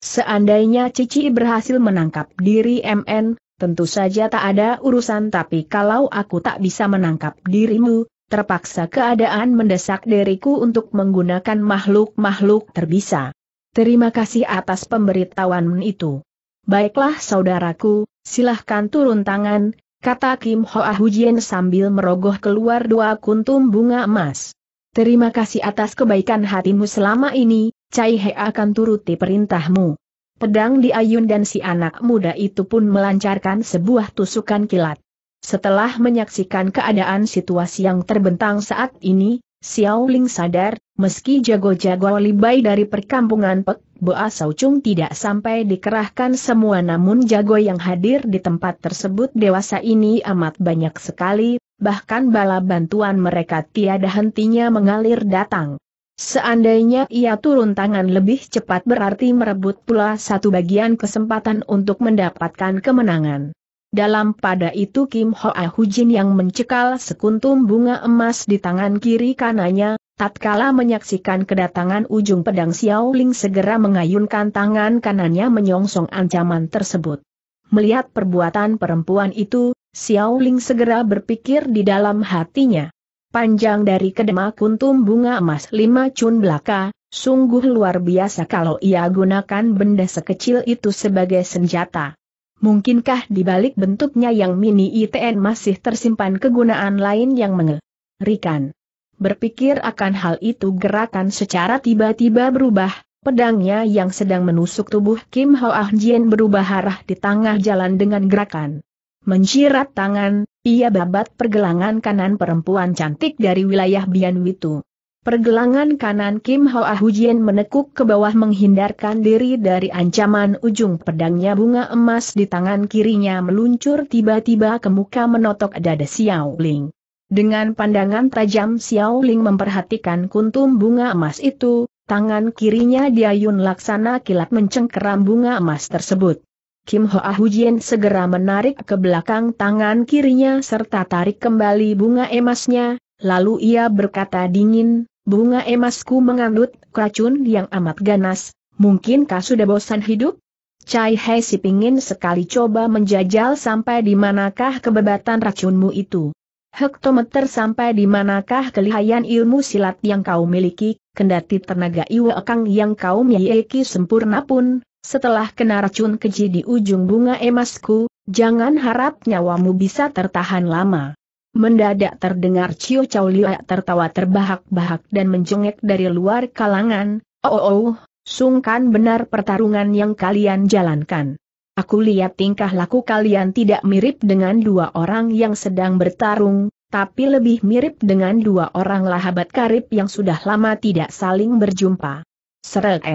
Seandainya Cici berhasil menangkap diri MN, tentu saja tak ada urusan tapi kalau aku tak bisa menangkap dirimu, terpaksa keadaan mendesak diriku untuk menggunakan makhluk-makhluk terbisa. Terima kasih atas pemberitahuan itu. Baiklah saudaraku, silahkan turun tangan, kata Kim Hoa Hujien sambil merogoh keluar dua kuntum bunga emas. Terima kasih atas kebaikan hatimu selama ini, Cai He akan turuti perintahmu. Pedang diayun dan si anak muda itu pun melancarkan sebuah tusukan kilat. Setelah menyaksikan keadaan situasi yang terbentang saat ini, Xiao Ling sadar, meski jago-jago libai dari perkampungan Pek, Boa Saucung tidak sampai dikerahkan semua namun jago yang hadir di tempat tersebut dewasa ini amat banyak sekali, bahkan bala bantuan mereka tiada hentinya mengalir datang. Seandainya ia turun tangan lebih cepat berarti merebut pula satu bagian kesempatan untuk mendapatkan kemenangan. Dalam pada itu Kim Hoa Hujin yang mencekal sekuntum bunga emas di tangan kiri kanannya, tatkala menyaksikan kedatangan ujung pedang Xiao Ling segera mengayunkan tangan kanannya menyongsong ancaman tersebut. Melihat perbuatan perempuan itu, Xiao Ling segera berpikir di dalam hatinya panjang dari kedema kuntum bunga emas lima cun belaka, sungguh luar biasa kalau ia gunakan benda sekecil itu sebagai senjata. Mungkinkah di balik bentuknya yang mini ITN masih tersimpan kegunaan lain yang mengerikan? Berpikir akan hal itu gerakan secara tiba-tiba berubah, pedangnya yang sedang menusuk tubuh Kim Ho Ah Jien berubah arah di tengah jalan dengan gerakan Menjirat tangan, ia babat pergelangan kanan perempuan cantik dari wilayah Bian Witu. Pergelangan kanan Kim Hoa Hujien menekuk ke bawah menghindarkan diri dari ancaman ujung pedangnya bunga emas di tangan kirinya meluncur tiba-tiba ke muka menotok dada Xiao Ling. Dengan pandangan tajam Xiao Ling memperhatikan kuntum bunga emas itu, tangan kirinya diayun laksana kilat mencengkeram bunga emas tersebut. Kim Hoa Hujien segera menarik ke belakang tangan kirinya serta tarik kembali bunga emasnya, lalu ia berkata dingin, bunga emasku mengandut racun yang amat ganas, mungkinkah sudah bosan hidup? Cai Hei si pingin sekali coba menjajal sampai di manakah kebebatan racunmu itu. Hektometer sampai di manakah kelihayan ilmu silat yang kau miliki, kendati tenaga Iwa Kang yang kau miliki sempurna pun, setelah kena racun keji di ujung bunga emasku, jangan harap nyawamu bisa tertahan lama. Mendadak terdengar Cio Chow Liak tertawa terbahak-bahak dan menjengek dari luar kalangan, oh, oh, oh, sungkan benar pertarungan yang kalian jalankan. Aku lihat tingkah laku kalian tidak mirip dengan dua orang yang sedang bertarung, tapi lebih mirip dengan dua orang lahabat karib yang sudah lama tidak saling berjumpa. Seret.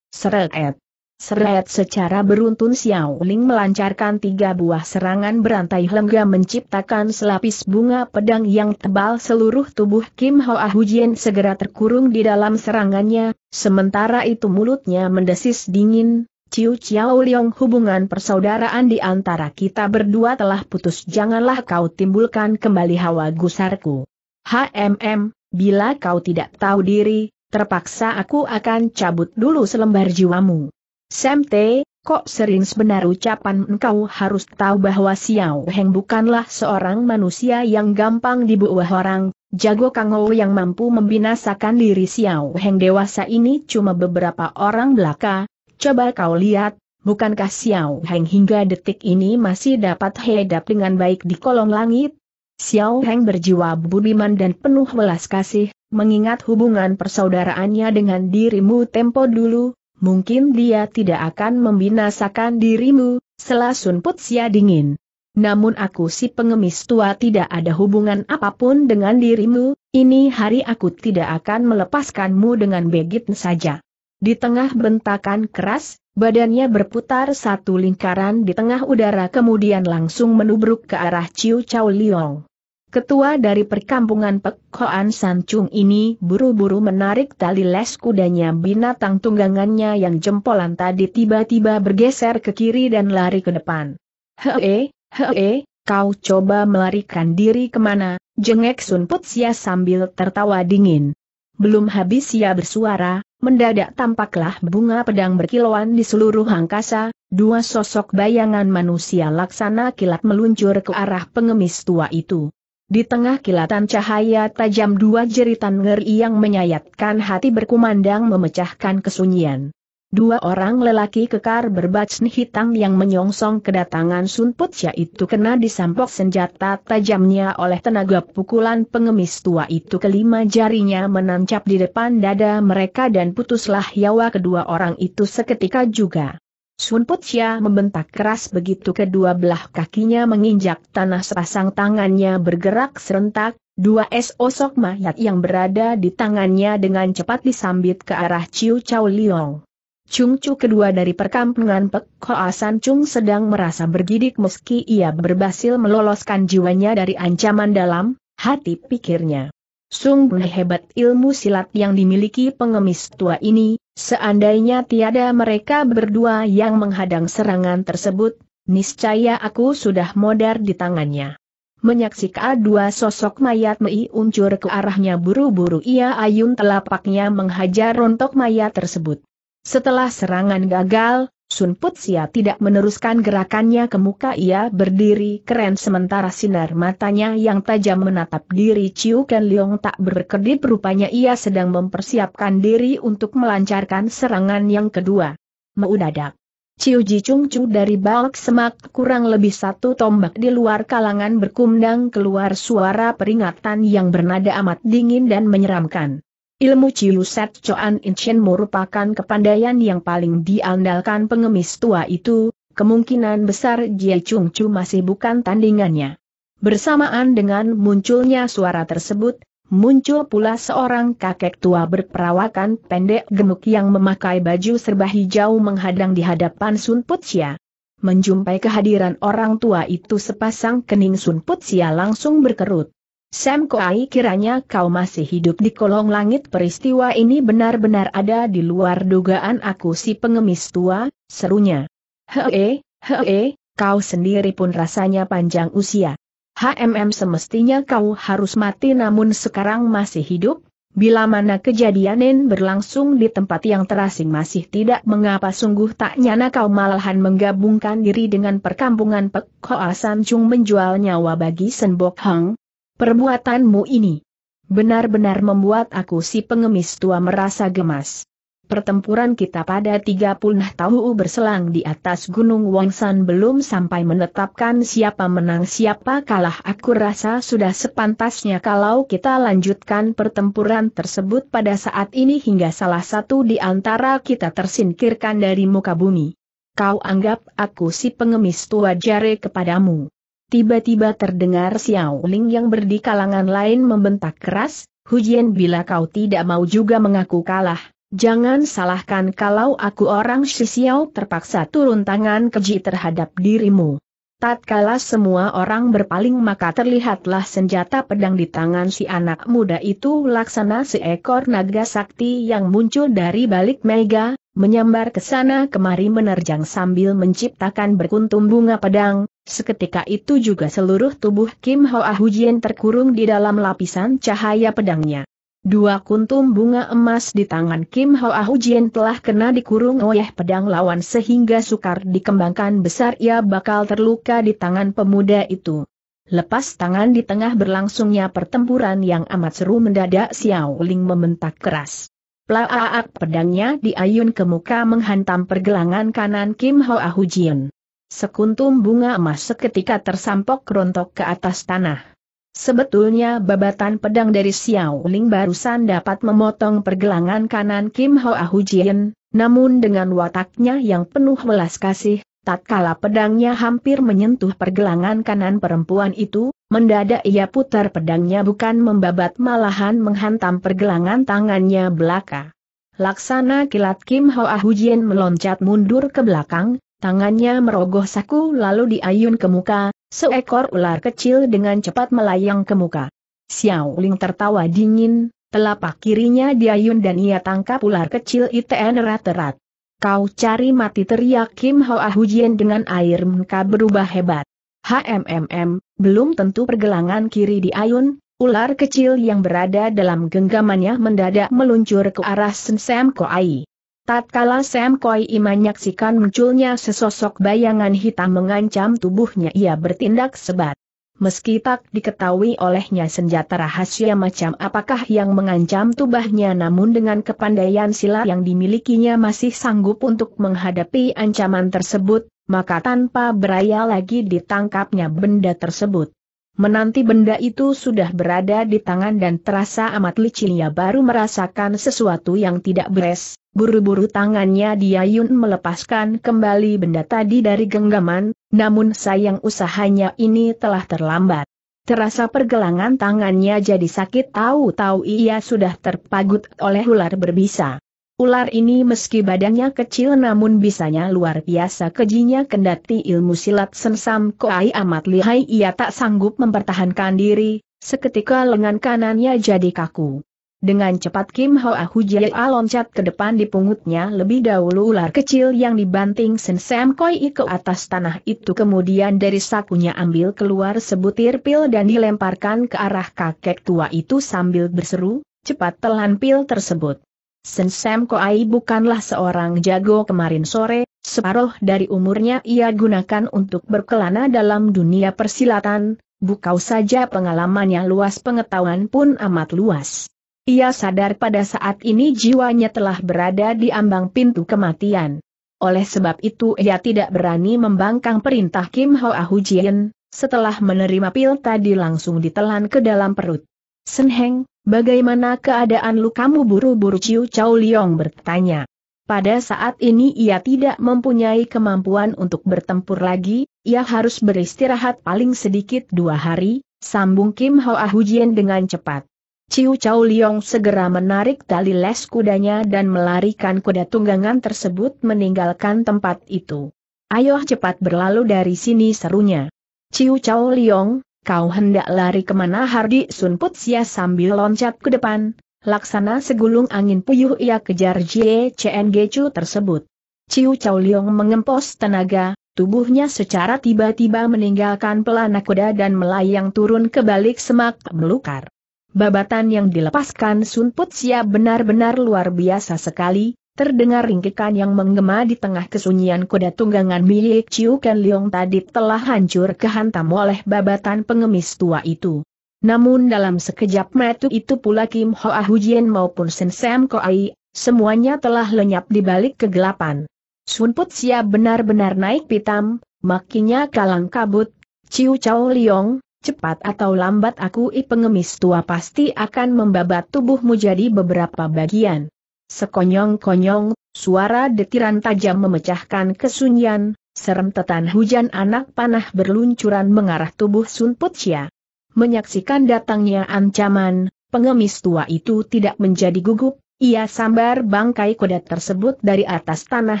Seret. Seret secara beruntun Xiao Ling melancarkan tiga buah serangan berantai lengga menciptakan selapis bunga pedang yang tebal seluruh tubuh Kim Ah Hujian segera terkurung di dalam serangannya, sementara itu mulutnya mendesis dingin, Ciu Xiao Liong hubungan persaudaraan di antara kita berdua telah putus janganlah kau timbulkan kembali hawa gusarku. HMM, bila kau tidak tahu diri, terpaksa aku akan cabut dulu selembar jiwamu. Semte, kok sering sebenarnya ucapan engkau harus tahu bahwa Xiao Heng bukanlah seorang manusia yang gampang dibuah orang, jago Kangou yang mampu membinasakan diri Xiao Heng dewasa ini cuma beberapa orang belaka, coba kau lihat, bukankah Xiao Heng hingga detik ini masih dapat hidup dengan baik di kolong langit? Xiao Heng berjiwa budiman dan penuh welas kasih, mengingat hubungan persaudaraannya dengan dirimu tempo dulu, mungkin dia tidak akan membinasakan dirimu, selasun putsia dingin. Namun aku si pengemis tua tidak ada hubungan apapun dengan dirimu, ini hari aku tidak akan melepaskanmu dengan begit saja. Di tengah bentakan keras, badannya berputar satu lingkaran di tengah udara kemudian langsung menubruk ke arah Ciu Chow Liong. Ketua dari perkampungan Pekhoan Sancung ini buru-buru menarik tali les kudanya binatang tunggangannya yang jempolan tadi tiba-tiba bergeser ke kiri dan lari ke depan. Hee, hee, kau coba melarikan diri kemana, jengek Sun Putsia sambil tertawa dingin. Belum habis ia bersuara, mendadak tampaklah bunga pedang berkilauan di seluruh angkasa, dua sosok bayangan manusia laksana kilat meluncur ke arah pengemis tua itu. Di tengah kilatan cahaya tajam dua jeritan ngeri yang menyayatkan hati berkumandang memecahkan kesunyian. Dua orang lelaki kekar berbacan hitam yang menyongsong kedatangan Sun Put itu kena disampok senjata tajamnya oleh tenaga pukulan pengemis tua itu kelima jarinya menancap di depan dada mereka dan putuslah nyawa kedua orang itu seketika juga. Sun membentak keras begitu kedua belah kakinya menginjak tanah sepasang tangannya bergerak serentak, dua es osok mayat yang berada di tangannya dengan cepat disambit ke arah Ciu Chau Liong. Chung Chu kedua dari perkampungan Pek Koasan Chung sedang merasa bergidik meski ia berhasil meloloskan jiwanya dari ancaman dalam, hati pikirnya. Sungguh hebat ilmu silat yang dimiliki pengemis tua ini, Seandainya tiada mereka berdua yang menghadang serangan tersebut, niscaya aku sudah modar di tangannya. Menyaksikan dua sosok mayat Mei uncur ke arahnya buru-buru ia ayun telapaknya menghajar rontok mayat tersebut. Setelah serangan gagal, Sun sia tidak meneruskan gerakannya ke muka ia berdiri keren sementara sinar matanya yang tajam menatap diri Chiu Ken Leong tak berkedip rupanya ia sedang mempersiapkan diri untuk melancarkan serangan yang kedua. Meudadak. Chiu Ji Chung Chu dari balik semak kurang lebih satu tombak di luar kalangan berkumandang keluar suara peringatan yang bernada amat dingin dan menyeramkan. Ilmu Ciu Set Choan Inchen merupakan kepandaian yang paling diandalkan pengemis tua itu, kemungkinan besar Jie Chung Chu masih bukan tandingannya. Bersamaan dengan munculnya suara tersebut, muncul pula seorang kakek tua berperawakan pendek gemuk yang memakai baju serba hijau menghadang di hadapan Sun Putsia. Menjumpai kehadiran orang tua itu sepasang kening Sun Putsia langsung berkerut. Sam Koai kiranya kau masih hidup di kolong langit peristiwa ini benar-benar ada di luar dugaan aku si pengemis tua, serunya. Hee, hee, kau sendiri pun rasanya panjang usia. HMM semestinya kau harus mati namun sekarang masih hidup, bila mana kejadianin berlangsung di tempat yang terasing masih tidak mengapa sungguh tak nyana kau malahan menggabungkan diri dengan perkampungan Pek Hoa Samcung menjual nyawa bagi Senbok Hang, Perbuatanmu ini benar-benar membuat aku si pengemis tua merasa gemas. Pertempuran kita pada 30 tahu berselang di atas Gunung Wangsan belum sampai menetapkan siapa menang siapa kalah aku rasa sudah sepantasnya kalau kita lanjutkan pertempuran tersebut pada saat ini hingga salah satu di antara kita tersingkirkan dari muka bumi. Kau anggap aku si pengemis tua jare kepadamu. Tiba-tiba terdengar Xiao Ling yang berdi kalangan lain membentak keras, Hujian bila kau tidak mau juga mengaku kalah, jangan salahkan kalau aku orang Xiao terpaksa turun tangan keji terhadap dirimu. Tatkala semua orang berpaling maka terlihatlah senjata pedang di tangan si anak muda itu laksana seekor naga sakti yang muncul dari balik mega, menyambar ke sana kemari menerjang sambil menciptakan berkuntum bunga pedang, Seketika itu juga seluruh tubuh Kim Hoa Hujian terkurung di dalam lapisan cahaya pedangnya. Dua kuntum bunga emas di tangan Kim Hoa Hujian telah kena dikurung oleh pedang lawan sehingga sukar dikembangkan besar ia bakal terluka di tangan pemuda itu. Lepas tangan di tengah berlangsungnya pertempuran yang amat seru mendadak Xiao Ling membentak keras. Plaaak pedangnya diayun ke muka menghantam pergelangan kanan Kim Hoa Hujian. Sekuntum bunga emas seketika tersampok rontok ke atas tanah. Sebetulnya babatan pedang dari Xiao Ling barusan dapat memotong pergelangan kanan Kim Ahu Jien, namun dengan wataknya yang penuh welas kasih, tatkala pedangnya hampir menyentuh pergelangan kanan perempuan itu, mendadak ia putar pedangnya bukan membabat malahan menghantam pergelangan tangannya belaka. Laksana kilat Kim Ahu Jien meloncat mundur ke belakang, Tangannya merogoh saku lalu diayun ke muka, seekor ular kecil dengan cepat melayang ke muka. Xiao Ling tertawa dingin, telapak kirinya diayun dan ia tangkap ular kecil ITN erat-erat. Kau cari mati teriak Kim Hoa Hujian dengan air muka berubah hebat. HMMM, belum tentu pergelangan kiri diayun, ular kecil yang berada dalam genggamannya mendadak meluncur ke arah Sensem Koai. Tatkala Sam Koi menyaksikan munculnya sesosok bayangan hitam mengancam tubuhnya ia bertindak sebat. Meski tak diketahui olehnya senjata rahasia macam apakah yang mengancam tubuhnya namun dengan kepandaian sila yang dimilikinya masih sanggup untuk menghadapi ancaman tersebut, maka tanpa beraya lagi ditangkapnya benda tersebut. Menanti benda itu sudah berada di tangan dan terasa amat licinnya baru merasakan sesuatu yang tidak beres. Buru-buru tangannya Diayun melepaskan kembali benda tadi dari genggaman, namun sayang usahanya ini telah terlambat. Terasa pergelangan tangannya jadi sakit tahu-tahu ia sudah terpagut oleh ular berbisa. Ular ini meski badannya kecil namun bisanya luar biasa kejinya kendati ilmu silat sensam koai amat lihai ia tak sanggup mempertahankan diri, seketika lengan kanannya jadi kaku. Dengan cepat Kim Hoa Hujia loncat ke depan dipungutnya lebih dahulu ular kecil yang dibanting Sensam Koi ke atas tanah itu kemudian dari sakunya ambil keluar sebutir pil dan dilemparkan ke arah kakek tua itu sambil berseru, cepat telan pil tersebut. Sen Sam Koai bukanlah seorang jago kemarin sore, separuh dari umurnya ia gunakan untuk berkelana dalam dunia persilatan, bukau saja pengalamannya luas pengetahuan pun amat luas. Ia sadar pada saat ini jiwanya telah berada di ambang pintu kematian. Oleh sebab itu ia tidak berani membangkang perintah Kim Ho Ahu Jien. setelah menerima pil tadi langsung ditelan ke dalam perut. Senheng, bagaimana keadaan lukamu buru-buru Ciu Chow Liong bertanya. Pada saat ini ia tidak mempunyai kemampuan untuk bertempur lagi, ia harus beristirahat paling sedikit dua hari, sambung Kim Hoa Hujian dengan cepat. Ciu Chow Liong segera menarik tali les kudanya dan melarikan kuda tunggangan tersebut meninggalkan tempat itu. Ayo cepat berlalu dari sini serunya. Ciu Chow Liong, kau hendak lari kemana Hardi Sun Putsia sambil loncat ke depan, laksana segulung angin puyuh ia kejar Jie Chen Chu tersebut. Ciu Chow Liong mengempos tenaga, tubuhnya secara tiba-tiba meninggalkan pelana kuda dan melayang turun ke balik semak melukar. Babatan yang dilepaskan Sun Putsia benar-benar luar biasa sekali, Terdengar ringkikan yang menggema di tengah kesunyian kuda tunggangan milik Chiu Ken Leong tadi telah hancur kehantam oleh babatan pengemis tua itu. Namun dalam sekejap metu itu pula Kim Ho Ah Hujian maupun Sen Sam Ko Ai semuanya telah lenyap di balik kegelapan. Sun Put Sia benar-benar naik pitam, makinya kalang kabut, Chiu Chao Leong, cepat atau lambat aku i pengemis tua pasti akan membabat tubuhmu jadi beberapa bagian. Sekonyong-konyong, suara detiran tajam memecahkan kesunyian, serem tetan hujan anak panah berluncuran mengarah tubuh Sun Putsia. Menyaksikan datangnya ancaman, pengemis tua itu tidak menjadi gugup, ia sambar bangkai kuda tersebut dari atas tanah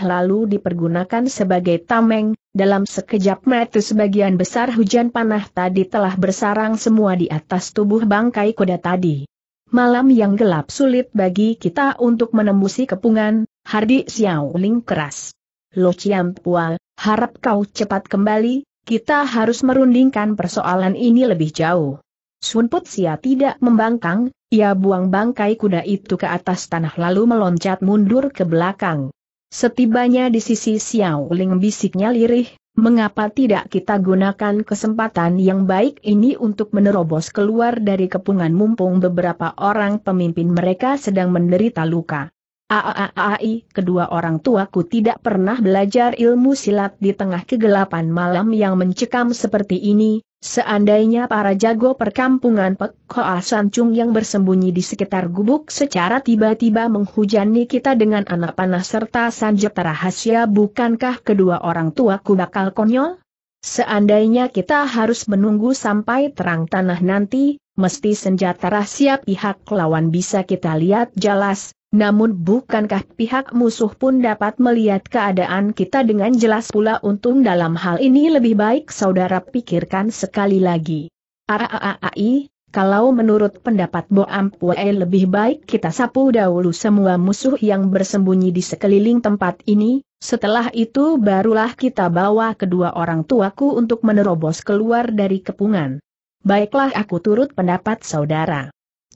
lalu dipergunakan sebagai tameng, dalam sekejap mata sebagian besar hujan panah tadi telah bersarang semua di atas tubuh bangkai kuda tadi malam yang gelap sulit bagi kita untuk menembusi kepungan, Hardi Ling keras. Lo Pua, harap kau cepat kembali, kita harus merundingkan persoalan ini lebih jauh. Sun Sia tidak membangkang, ia buang bangkai kuda itu ke atas tanah lalu meloncat mundur ke belakang. Setibanya di sisi Ling, bisiknya lirih, Mengapa tidak kita gunakan kesempatan yang baik ini untuk menerobos keluar dari kepungan mumpung beberapa orang pemimpin mereka sedang menderita luka? Aaai, kedua orang tuaku tidak pernah belajar ilmu silat di tengah kegelapan malam yang mencekam seperti ini, seandainya para jago perkampungan Pekoa Sancung yang bersembunyi di sekitar gubuk secara tiba-tiba menghujani kita dengan anak panah serta sanjata rahasia bukankah kedua orang tuaku bakal konyol? Seandainya kita harus menunggu sampai terang tanah nanti, mesti senjata rahasia pihak lawan bisa kita lihat jelas, namun bukankah pihak musuh pun dapat melihat keadaan kita dengan jelas pula untung dalam hal ini lebih baik saudara pikirkan sekali lagi. Aaai, kalau menurut pendapat Bo Ampue lebih baik kita sapu dahulu semua musuh yang bersembunyi di sekeliling tempat ini, setelah itu barulah kita bawa kedua orang tuaku untuk menerobos keluar dari kepungan. Baiklah aku turut pendapat saudara.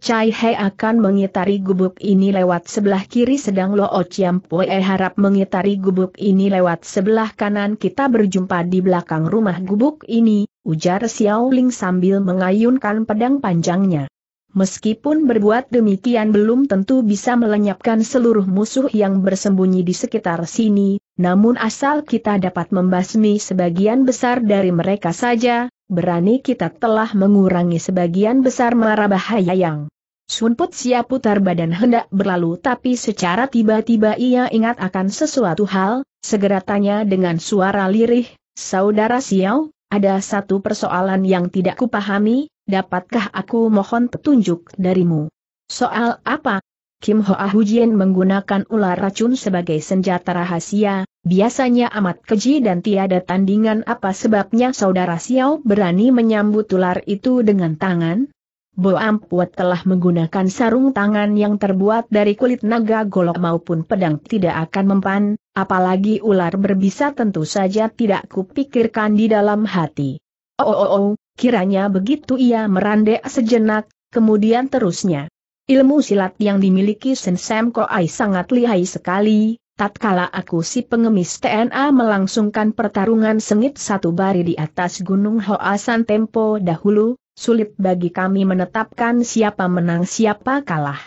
Chai He akan mengitari gubuk ini lewat sebelah kiri sedang Lo Ociam Pue harap mengitari gubuk ini lewat sebelah kanan kita berjumpa di belakang rumah gubuk ini, ujar Xiao Ling sambil mengayunkan pedang panjangnya. Meskipun berbuat demikian belum tentu bisa melenyapkan seluruh musuh yang bersembunyi di sekitar sini, namun asal kita dapat membasmi sebagian besar dari mereka saja, berani kita telah mengurangi sebagian besar mara bahaya yang Sunput siap putar badan hendak berlalu tapi secara tiba-tiba ia ingat akan sesuatu hal, segera tanya dengan suara lirih, Saudara Xiao, ada satu persoalan yang tidak kupahami, dapatkah aku mohon petunjuk darimu? Soal apa? Kim Hoa ah Hujien menggunakan ular racun sebagai senjata rahasia, biasanya amat keji dan tiada tandingan apa sebabnya saudara Xiao berani menyambut ular itu dengan tangan? Bo Ampuat telah menggunakan sarung tangan yang terbuat dari kulit naga golok maupun pedang tidak akan mempan, apalagi ular berbisa tentu saja tidak kupikirkan di dalam hati. Oh oh oh, oh kiranya begitu ia merandek sejenak, kemudian terusnya. Ilmu silat yang dimiliki Sen Koai sangat lihai sekali, tatkala aku si pengemis TNA melangsungkan pertarungan sengit satu bari di atas Gunung Hoasan Tempo dahulu, sulit bagi kami menetapkan siapa menang siapa kalah.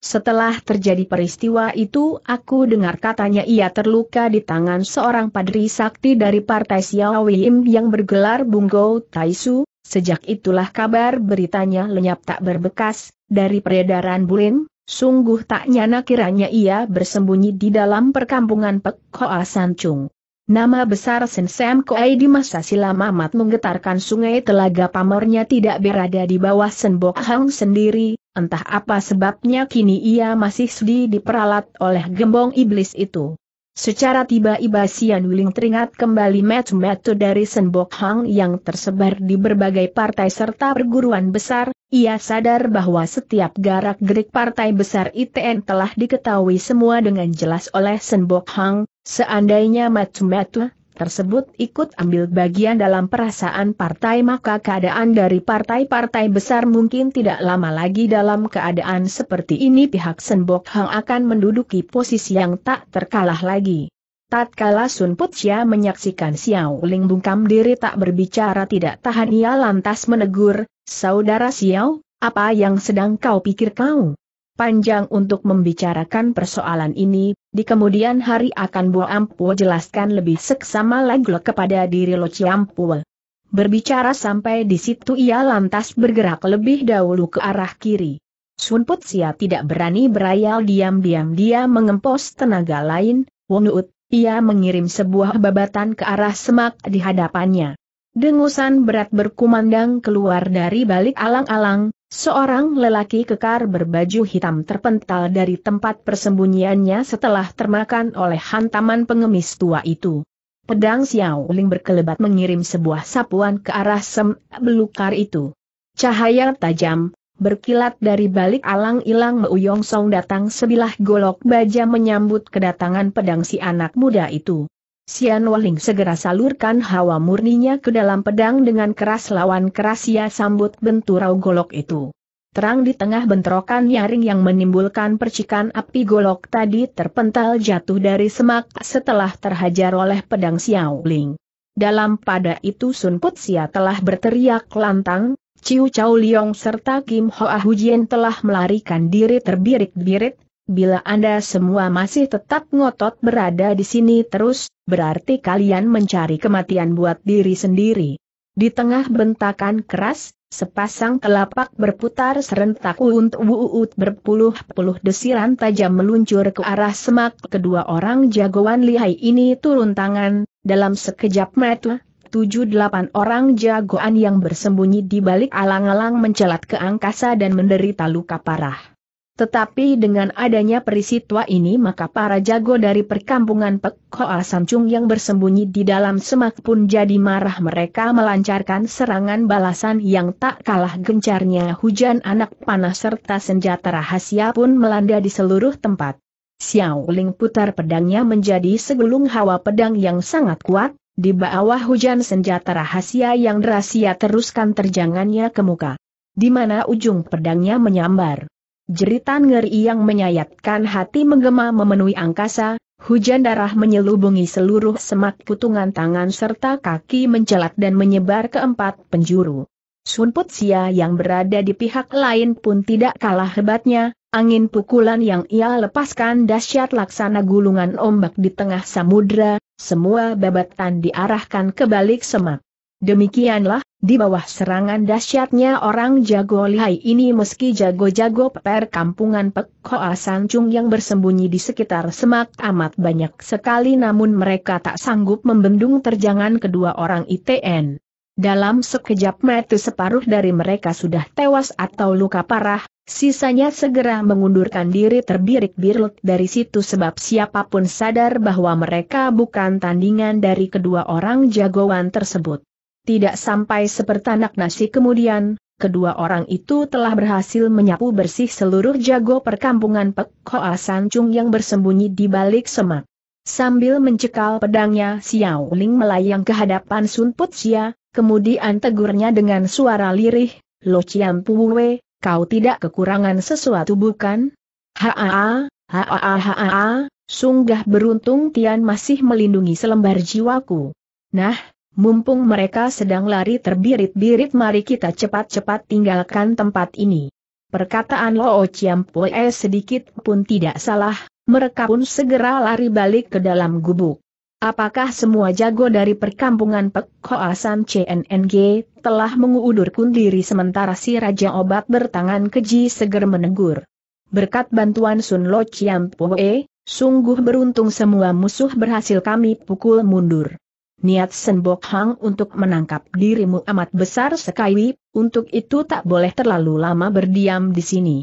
Setelah terjadi peristiwa itu aku dengar katanya ia terluka di tangan seorang padri sakti dari partai Xiao Wim yang bergelar Bunggo Taisu, Sejak itulah kabar beritanya lenyap tak berbekas, dari peredaran Bulin, sungguh tak nyana kiranya ia bersembunyi di dalam perkampungan Pek Hoa Sancung. Nama besar sensem Sam Koei di masa silam amat menggetarkan sungai telaga pamornya tidak berada di bawah Senbok Hang sendiri, entah apa sebabnya kini ia masih sedih diperalat oleh gembong iblis itu. Secara tiba-tiba Sian Wiling teringat kembali metu-metu dari Senbok Hang yang tersebar di berbagai partai serta perguruan besar, ia sadar bahwa setiap garak-gerik partai besar ITN telah diketahui semua dengan jelas oleh Senbok Hang, seandainya metu-metu tersebut ikut ambil bagian dalam perasaan partai maka keadaan dari partai-partai besar mungkin tidak lama lagi dalam keadaan seperti ini pihak Senbok Hang akan menduduki posisi yang tak terkalah lagi. Tatkala Sun Putia menyaksikan Xiao Ling bungkam diri tak berbicara tidak tahan ia lantas menegur, Saudara Xiao, apa yang sedang kau pikir kau? panjang untuk membicarakan persoalan ini, di kemudian hari akan Bu Ampu jelaskan lebih seksama lagi kepada diri Lo Ciampul. Berbicara sampai di situ ia lantas bergerak lebih dahulu ke arah kiri. Sun sia tidak berani berayal diam-diam dia mengempos tenaga lain, Wonut, ia mengirim sebuah babatan ke arah semak di hadapannya. Dengusan berat berkumandang keluar dari balik alang-alang, Seorang lelaki kekar berbaju hitam terpental dari tempat persembunyiannya setelah termakan oleh hantaman pengemis tua itu. Pedang Xiao Ling berkelebat mengirim sebuah sapuan ke arah sem belukar itu. Cahaya tajam, berkilat dari balik alang ilang Meuyong Song datang sebilah golok baja menyambut kedatangan pedang si anak muda itu. Sian Waling segera salurkan hawa murninya ke dalam pedang dengan keras lawan keras ia sambut benturau golok itu. Terang di tengah bentrokan nyaring yang menimbulkan percikan api golok tadi terpental jatuh dari semak setelah terhajar oleh pedang Xiao Ling. Dalam pada itu Sun Putsia telah berteriak lantang, Ciu Chow Liong serta Kim Hoa Hujian telah melarikan diri terbirik-birik, Bila Anda semua masih tetap ngotot berada di sini terus, berarti kalian mencari kematian buat diri sendiri. Di tengah bentakan keras, sepasang telapak berputar serentak untuk uut berpuluh-puluh desiran tajam meluncur ke arah semak kedua orang jagoan lihai ini turun tangan, dalam sekejap mata, tujuh delapan orang jagoan yang bersembunyi di balik alang-alang mencelat ke angkasa dan menderita luka parah. Tetapi dengan adanya perisitwa ini maka para jago dari perkampungan Pek Hoa Samcung yang bersembunyi di dalam semak pun jadi marah mereka melancarkan serangan balasan yang tak kalah gencarnya hujan anak panah serta senjata rahasia pun melanda di seluruh tempat. Xiao Ling putar pedangnya menjadi segulung hawa pedang yang sangat kuat, di bawah hujan senjata rahasia yang rahasia teruskan terjangannya ke muka. Di mana ujung pedangnya menyambar. Jeritan ngeri yang menyayatkan hati menggema memenuhi angkasa, hujan darah menyelubungi seluruh semak putungan tangan serta kaki mencelat dan menyebar ke empat penjuru. Sunput Sia yang berada di pihak lain pun tidak kalah hebatnya, angin pukulan yang ia lepaskan dahsyat laksana gulungan ombak di tengah samudra, semua babatan diarahkan ke balik semak. Demikianlah, di bawah serangan dahsyatnya orang jago lihai ini meski jago-jago per kampungan Pek Hoa Sancung yang bersembunyi di sekitar semak amat banyak sekali namun mereka tak sanggup membendung terjangan kedua orang ITN. Dalam sekejap mata separuh dari mereka sudah tewas atau luka parah, sisanya segera mengundurkan diri terbirik-birik dari situ sebab siapapun sadar bahwa mereka bukan tandingan dari kedua orang jagoan tersebut. Tidak sampai sepertanak nasi kemudian, kedua orang itu telah berhasil menyapu bersih seluruh jago perkampungan Pek Hoa Sancung yang bersembunyi di balik semak. Sambil mencekal pedangnya Xiao Ling melayang ke hadapan Sun Xia, kemudian tegurnya dengan suara lirih, Lo Chiam Puwe, kau tidak kekurangan sesuatu bukan? Haa, haa haa, sunggah beruntung Tian masih melindungi selembar jiwaku. Nah, Mumpung mereka sedang lari terbirit-birit mari kita cepat-cepat tinggalkan tempat ini. Perkataan Loo Pue sedikit pun tidak salah, mereka pun segera lari balik ke dalam gubuk. Apakah semua jago dari perkampungan Pek CNNG telah mengudurkan diri sementara si Raja Obat bertangan keji seger menegur. Berkat bantuan Sun Lo Chiam Pue, sungguh beruntung semua musuh berhasil kami pukul mundur niat Senbok Hang untuk menangkap dirimu amat besar sekali, untuk itu tak boleh terlalu lama berdiam di sini.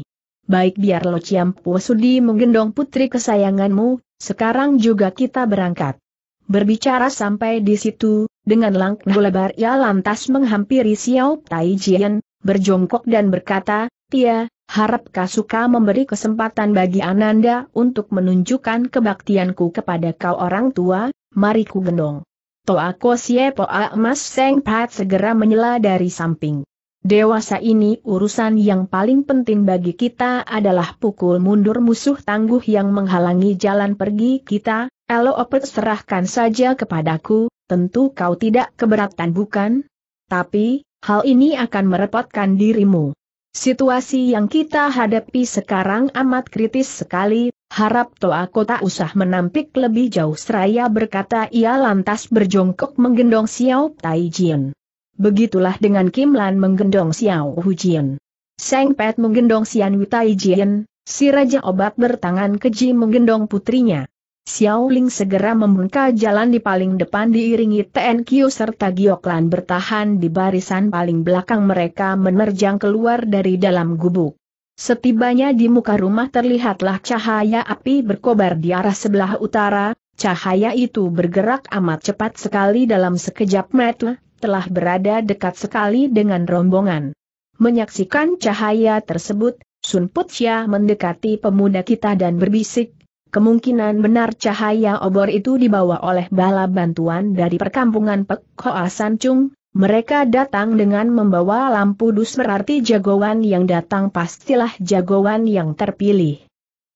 Baik biar Lo Chiam Sudi menggendong putri kesayanganmu, sekarang juga kita berangkat. Berbicara sampai di situ, dengan langkah lebar ia lantas menghampiri Xiao Tai Jian, berjongkok dan berkata, Tia, harapkah suka memberi kesempatan bagi Ananda untuk menunjukkan kebaktianku kepada kau orang tua, mari ku gendong. Toa Kosie Poa Mas Seng Pat segera menyela dari samping. Dewasa ini urusan yang paling penting bagi kita adalah pukul mundur musuh tangguh yang menghalangi jalan pergi kita, Elo Opet serahkan saja kepadaku, tentu kau tidak keberatan bukan? Tapi, hal ini akan merepotkan dirimu. Situasi yang kita hadapi sekarang amat kritis sekali, harap aku tak usah menampik lebih jauh seraya berkata ia lantas berjongkok menggendong Xiao Taijian. Begitulah dengan Kim Lan menggendong Xiao Hujian. Seng Pet menggendong Xian Wu Tai si Raja Obat bertangan keji menggendong putrinya. Xiao Ling segera membuka jalan di paling depan diiringi TNQ serta Gioklan bertahan di barisan paling belakang mereka menerjang keluar dari dalam gubuk. Setibanya di muka rumah terlihatlah cahaya api berkobar di arah sebelah utara, cahaya itu bergerak amat cepat sekali dalam sekejap mata, telah berada dekat sekali dengan rombongan. Menyaksikan cahaya tersebut, Sun Putia mendekati pemuda kita dan berbisik, kemungkinan benar cahaya obor itu dibawa oleh bala bantuan dari perkampungan Pek Hoa Chung. Mereka datang dengan membawa lampu dus berarti jagoan yang datang pastilah jagoan yang terpilih.